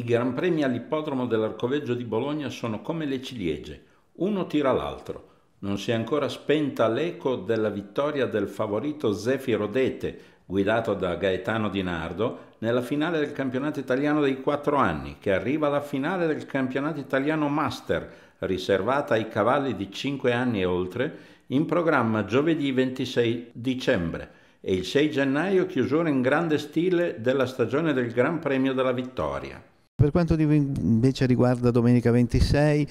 I Gran Premi all'Ippodromo dell'Arcoveggio di Bologna sono come le ciliegie, uno tira l'altro. Non si è ancora spenta l'eco della vittoria del favorito Zefiro Dete, guidato da Gaetano Di Nardo, nella finale del campionato italiano dei 4 anni, che arriva alla finale del campionato italiano Master, riservata ai cavalli di 5 anni e oltre, in programma giovedì 26 dicembre e il 6 gennaio chiusura in grande stile della stagione del Gran Premio della Vittoria. Per quanto invece riguarda domenica 26,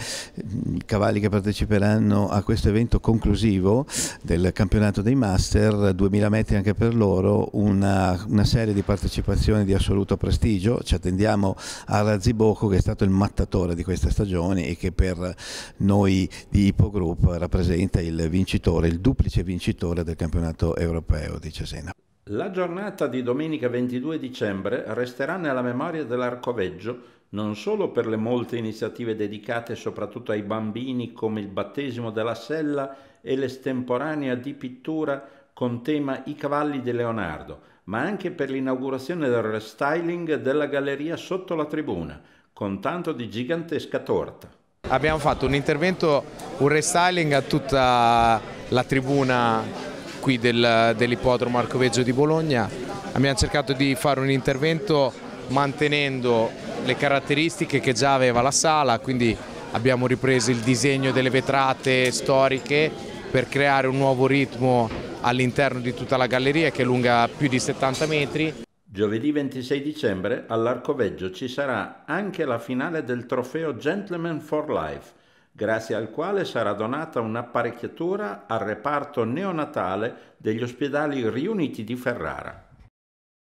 i cavalli che parteciperanno a questo evento conclusivo del campionato dei Master, 2000 metri anche per loro, una, una serie di partecipazioni di assoluto prestigio. Ci attendiamo a Razziboco che è stato il mattatore di questa stagione e che per noi di Ipo Group rappresenta il vincitore, il duplice vincitore del campionato europeo di Cesena. La giornata di domenica 22 dicembre resterà nella memoria dell'Arcoveggio non solo per le molte iniziative dedicate soprattutto ai bambini come il battesimo della sella e l'estemporanea di pittura con tema I cavalli di Leonardo, ma anche per l'inaugurazione del restyling della galleria sotto la tribuna, con tanto di gigantesca torta. Abbiamo fatto un intervento, un restyling a tutta la tribuna qui del, dell'ippodromo Arcoveggio di Bologna. Abbiamo cercato di fare un intervento mantenendo le caratteristiche che già aveva la sala, quindi abbiamo ripreso il disegno delle vetrate storiche per creare un nuovo ritmo all'interno di tutta la galleria che è lunga più di 70 metri. Giovedì 26 dicembre all'Arcoveggio ci sarà anche la finale del trofeo Gentleman for Life grazie al quale sarà donata un'apparecchiatura al reparto neonatale degli ospedali riuniti di Ferrara.